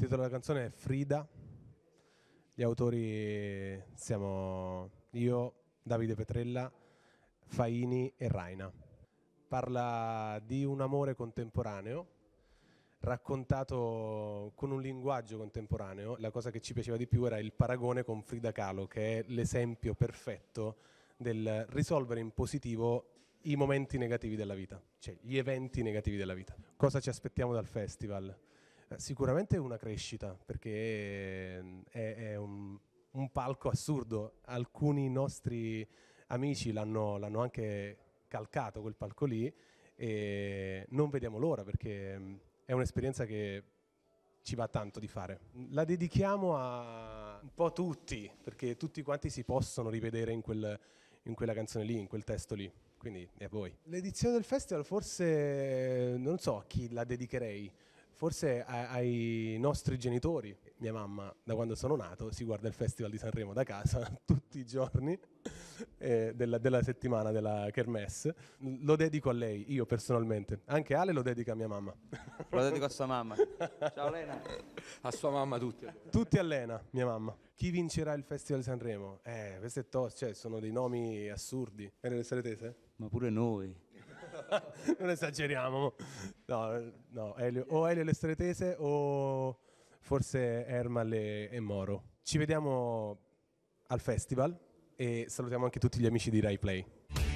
Il titolo della canzone è Frida, gli autori siamo io, Davide Petrella, Faini e Raina. Parla di un amore contemporaneo raccontato con un linguaggio contemporaneo. La cosa che ci piaceva di più era il paragone con Frida Kahlo, che è l'esempio perfetto del risolvere in positivo i momenti negativi della vita, cioè gli eventi negativi della vita. Cosa ci aspettiamo dal festival? Eh, sicuramente una crescita, perché mm, è, è un, un, palco assurdo. Alcuni nostri amici l'hanno, l'hanno anche calcato quel palco lì e non vediamo l'ora perché mm, è un'esperienza che ci va tanto di fare. La dedichiamo a un po' tutti, perché tutti quanti si possono rivedere in, quel, in quella canzone lì, in quel testo lì. Quindi è a voi. L'edizione del festival forse non so a chi la dedicherei forse ai nostri genitori. Mia mamma, da quando sono nato, si guarda il Festival di Sanremo da casa tutti i giorni eh, della, della, settimana della Kermesse. Lo dedico a lei, io personalmente. Anche Ale lo dedica a mia mamma. Lo dedico a sua mamma. Ciao Lena. Eh, a sua mamma tutti. Tutti a Lena, mia mamma. Chi vincerà il Festival di Sanremo? Eh, questo è tosto, cioè sono dei nomi assurdi. E ne sarete? Ma pure noi. non esageriamo. No, no Elio. o Elio le Stretese o forse Ermal e, e Moro. Ci vediamo al festival e salutiamo anche tutti gli amici di Rai Play.